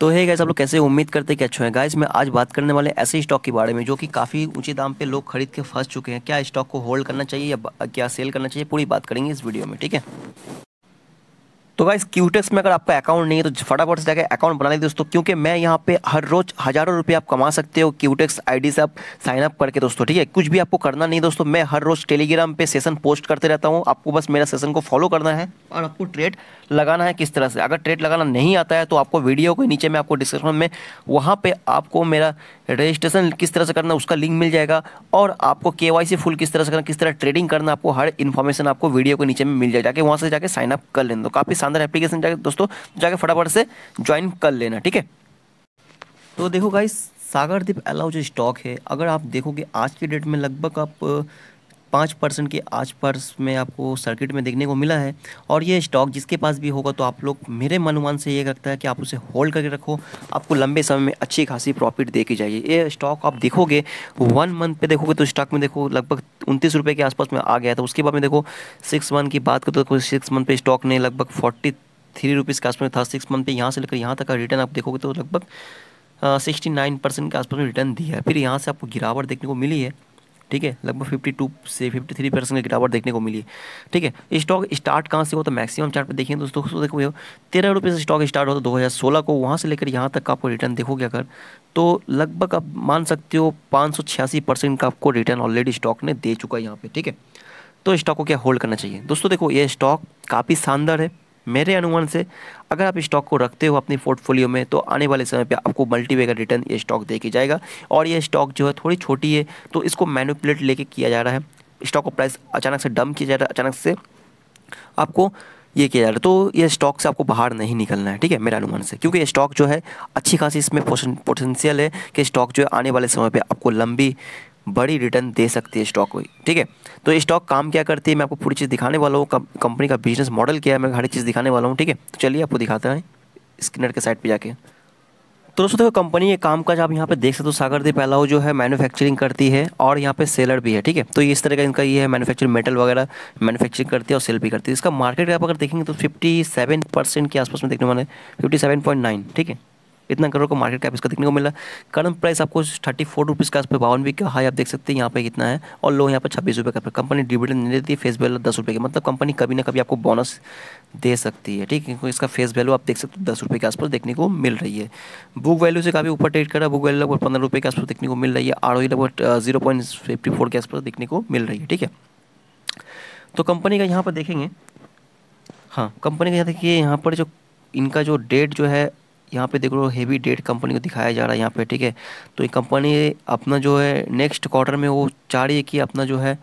तो है गाइस आप लोग कैसे उम्मीद करते कि अच्छा है गाइस मैं आज बात करने वाले ऐसे स्टॉक के बारे में जो कि काफ़ी ऊंचे दाम पे लोग खरीद के फंस चुके हैं क्या स्टॉक को होल्ड करना चाहिए या क्या सेल करना चाहिए पूरी बात करेंगे इस वीडियो में ठीक है तो गाइस क्यूटेक्स में अगर आपका अकाउंट नहीं है तो फटाफट से जाकर अकाउंट बना ले दोस्तों क्योंकि मैं यहाँ पे हर रोज हज़ारों रुपये आप कमा सकते हो क्यूटेक्स आईडी से आप साइन अप करके दोस्तों ठीक है कुछ भी आपको करना नहीं दोस्तों मैं हर रोज़ टेलीग्राम पे सेशन पोस्ट करते रहता हूँ आपको बस मेरा सेशन को फॉलो करना है और आपको ट्रेड लगाना है किस तरह से अगर ट्रेड लगाना नहीं आता है तो आपको वीडियो के नीचे में आपको डिस्क्रिप्शन में वहाँ पर आपको मेरा रजिस्ट्रेशन किस तरह से करना उसका लिंक मिल जाएगा और आपको के वाई सी फुल किस तरह से करना किस तरह ट्रेडिंग करना आपको हर इन्फॉर्मेशन आपको वीडियो के नीचे में मिल जाएगा जाके वहाँ से जाकर साइनअप कर लें दो काफ़ी शानदार एप्लीकेशन जाके दोस्तों जाके फटाफट से ज्वाइन कर लेना ठीक है तो देखो गाइस सागरदीप अलाउ जो स्टॉक है अगर आप देखोगे आज के डेट में लगभग आप पाँच परसेंट के आज पर्स में आपको सर्किट में देखने को मिला है और ये स्टॉक जिसके पास भी होगा तो आप लोग मेरे मनमान से ये रखता है कि आप उसे होल्ड करके रखो आपको लंबे समय में अच्छी खासी प्रॉफिट दे के जाइए ये स्टॉक आप देखोगे वन मंथ पे देखोगे तो स्टॉक में देखो लगभग उनतीस रुपये के आसपास में आ गया था उसके बाद में देखो सिक्स मंथ की बात करो तो सिक्स मंथ पे स्टॉक ने लगभग फोर्टी थ्री रुपीज़ के आसपास में था सिक्स मंथ पे यहाँ से लेकर यहाँ तक का रिटर्न आप देखोगे तो लगभग सिक्सटी नाइन परसेंट के आसपास में रिटर्न दिया है फिर यहाँ से आपको गिरावट देखने को मिली है ठीक है लगभग 52 से 53 परसेंट की गिरावट देखने को मिली ठीक है स्टॉक स्टार्ट कहाँ से हो तो मैक्सिमम चार्ट पे देखें तो दोस्तों तो देखो भैया तेरह रुपये से स्टॉक स्टार्ट होता है दो हज़ार सोलह को वहाँ से लेकर यहाँ तक आपको रिटर्न देखोगे अगर तो लगभग आप मान सकते हो पाँच परसेंट का आपको रिटर्न ऑलरेडी स्टॉक ने दे चुका है यहाँ पर ठीक है तो स्टॉक को क्या होल्ड करना चाहिए दोस्तों देखो ये स्टॉक काफ़ी शानदार है मेरे अनुमान से अगर आप स्टॉक को रखते हो अपने पोर्टफोलियो में तो आने वाले समय पे आपको मल्टीवे का रिटर्न ये स्टॉक दे के जाएगा और ये स्टॉक जो है थोड़ी छोटी है तो इसको मैनुपुलेट लेके किया जा रहा है स्टॉक का प्राइस अचानक से डम किया जा रहा है अचानक से आपको ये किया जा रहा है तो ये स्टॉक से आपको बाहर नहीं निकलना है ठीक है मेरा अनुमान से क्योंकि ये स्टॉक जो है अच्छी खासी इसमें पोटेंशियल है कि स्टॉक जो है आने वाले समय पर आपको लंबी बड़ी रिटर्न दे सकती है स्टॉक को ठीक है तो स्टॉक काम क्या करती है मैं आपको पूरी चीज़ दिखाने वाला हूँ कंपनी का बिजनेस मॉडल क्या है मैं हर चीज़ दिखाने वाला हूँ ठीक है तो चलिए आपको दिखाते हैं स्क्रीनर के साइड पर जाके तो दोस्तों देखो कंपनी ये काम काज आप यहाँ पे देख सकते हो सागर पहला पहलाओ जो है मैन्युफैक्चरिंग करती है और यहाँ पे सेलर भी है ठीक है तो इस तरह का इनका ये है मैन्युफैक्चरिंग मेटल वगैरह मैन्युफैक्चरिंग करती है और सेल भी करती है इसका मार्केट आप अगर देखेंगे तो 57 परसेंट के आसपास में देखने वाले फिफ्टी ठीक है इतना करोड़ का मार्केट कैप इसका देखने को मिला करंट प्राइस आपको थर्टी फोर रुपीज़ का इस पर बावन का हाई आप देख सकते हैं यहाँ पे कितना है और लो यहाँ पर छब्बीस रुपये का कंपनी डिविडेंड नहीं देती है फेस वैल्यू दस रुपये की मतलब कंपनी कभी ना कभी आपको बोनस दे सकती है ठीक है इसका फेस वैल्यू आप देख सकते हो दस रुपये के आसपास देखने को मिल रही है बुक वैल्यू से काफ़ी ऊपर ट्रेड करा बुक वैल्यू लगभग पंद्रह रुपये के आसपास देखने को मिल रही है आर ओ लगभग जीरो पॉइंट फिफ्टी फोर के आसपास देखने को मिल रही है ठीक है तो कंपनी का यहाँ पर देखेंगे हाँ कंपनी का यहाँ देखिए यहाँ पर जो इनका जो डेट जो है यहाँ पे देख लो हैवी डेट कंपनी को दिखाया जा रहा है यहाँ पे ठीक है तो ये कंपनी अपना जो है नेक्स्ट क्वार्टर में वो चाह रही है कि अपना जो है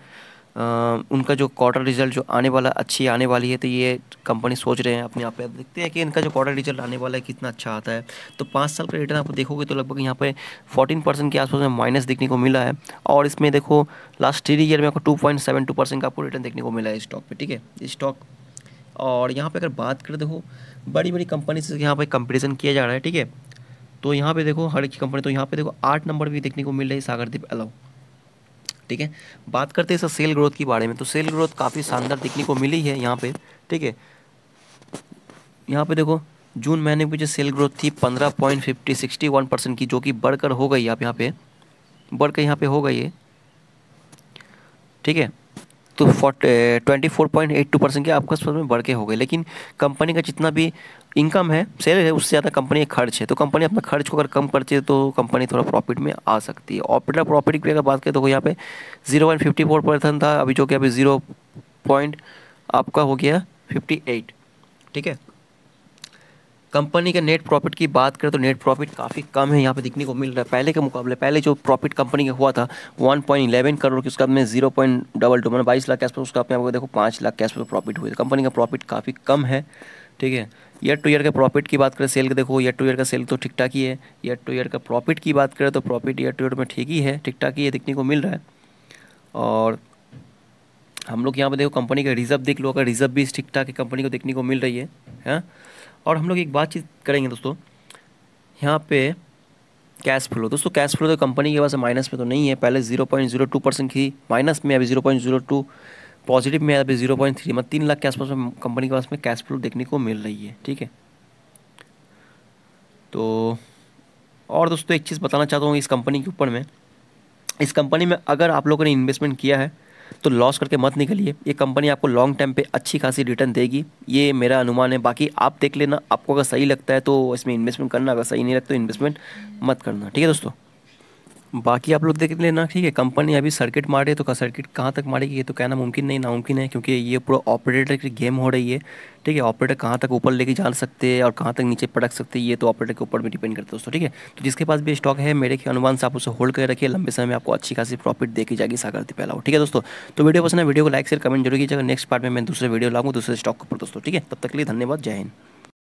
आ, उनका जो क्वार्टर रिजल्ट जो आने वाला अच्छी आने वाली है तो ये कंपनी सोच रहे हैं अपने आप पे देखते हैं कि इनका जो क्वार्टर रिजल्ट आने वाला है कितना अच्छा आता है तो पाँच साल का रिटर्न आप देखोगे तो लगभग यहाँ पे फोर्टीन परसेंट के आसपास में माइनस देखने को मिला है और इसमें देखो लास्ट थ्री ईयर में आपको टू का आपको रिटर्न देखने को मिला है स्टॉक पर ठीक है स्टॉक और यहाँ पे अगर बात कर देखो बड़ी बड़ी कंपनी से यहाँ पे कंपटीशन किया जा रहा है ठीक है तो यहाँ पे देखो हर एक कंपनी तो यहाँ पे देखो आठ नंबर भी देखने को मिल रही है सागरदीप अलाव ठीक है बात करते हैं सर सेल ग्रोथ के बारे में तो सेल ग्रोथ काफ़ी शानदार देखने को मिली है यहाँ पर ठीक है यहाँ पर देखो जून महीने की जो सेल ग्रोथ थी पंद्रह point fifty sixty one percent की जो कि बढ़कर हो गई आप यहाँ पे बढ़कर यहाँ पे हो गई है ठीक है तो twenty four point eight two percent के आपका पास में बढ़ के हो गए लेकिन कंपनी का जितना भी इनकम है सेल है उससे ज़्यादा कंपनी का खर्च है तो कंपनी अपना खर्च को अगर कम करती है तो कंपनी थोड़ा प्रॉफिट में आ सकती है ऑपरेटर प्रॉफिट की अगर बात करें तो यहाँ पे zero point fifty four percent था अभी जो कि अभी ज़ीरो पॉइंट आपका हो गया फिफ्टी एट ठीक है कंपनी के नेट प्रॉफिट की बात करें तो नेट प्रॉफिट काफ़ी कम है यहाँ पे देखने को मिल रहा है पहले के मुकाबले पहले जो प्रॉफिट कंपनी का हुआ था 1.11 करोड़ की उसके बाद में जीरो पॉइंट डबल टू मैंने बाईस लाख कैश आसपास उसका अपने आपको देखो पाँच लाख कैश आसपास प्रॉफिट हुए कंपनी का प्रॉफिट काफ़ी कम है ठीक है ईयर टू ईयर के प्रॉफिट की बात करें सेल के देखो ईयर टू ईयर का सेल तो ठीक ठाक ही है ईयर टू ईयर का प्रॉफिट की बात करें तो प्रॉफिट ईयर टू ईयर में ठीक ही है ठीक ठाक ही है देखने को मिल रहा है और हम लोग यहाँ पे देखो कंपनी का रिजर्व देख लो अगर रिजर्व भी ठीक ठाक है कंपनी को देखने को मिल रही है हाँ और हम लोग एक बातचीत करेंगे दोस्तों यहाँ पे कैश फ्लो दोस्तों कैश फ्लो तो कंपनी के पास माइनस में तो नहीं है पहले zero point zero two percent थी माइनस में अभी zero point zero two positive में अभी जीरो पॉइंट थ्री मतलब तीन लाख के आसपास में कंपनी के पास में कैश फ्लो देखने को मिल रही है ठीक है तो और दोस्तों एक चीज़ बताना चाहता हूँ इस कंपनी के ऊपर में इस कंपनी में अगर आप लोगों ने इन्वेस्टमेंट किया है तो लॉस करके मत निकलिए ये कंपनी आपको लॉन्ग टर्म पे अच्छी खासी रिटर्न देगी ये मेरा अनुमान है बाकी आप देख लेना आपको अगर सही लगता है तो इसमें इन्वेस्टमेंट करना अगर सही नहीं लगता तो इन्वेस्टमेंट मत करना ठीक है दोस्तों बाकी आप लोग देख लेना ठीक है कंपनी अभी सर्किट मारे तो सर्किट कहाँ तक मारेगी ये तो कहना मुमकिन नहीं नामुमकिन है क्योंकि ये पूरा ऑपरेटर की गेम हो रही है ठीक है ऑपरेटर कहाँ तक ऊपर लेके जा सकते हैं और कहाँ तक नीचे पटक सकते हैं ये तो ऑपरेटर के ऊपर भी डिपेंड करता है दोस्तों ठीक है तो जिसके पास भी स्टॉक है मेरे के अनुमान से आप उसे होल्ड कर रखिए लंबे समय में आपको अच्छी खासी प्रॉफिट देखी जाएगी सागर दिपहलाओ ठीक है दोस्तों तो वीडियो पसंद है वीडियो को लाइक शेयर कमेंट जरूर कीजिएगा नेक्स्ट पार्ट में मैं दूसरे वीडियो लाऊंगा दूसरे स्टॉक पर दोस्तों ठीक है तब तक के लिए धन्यवाद जय हिंद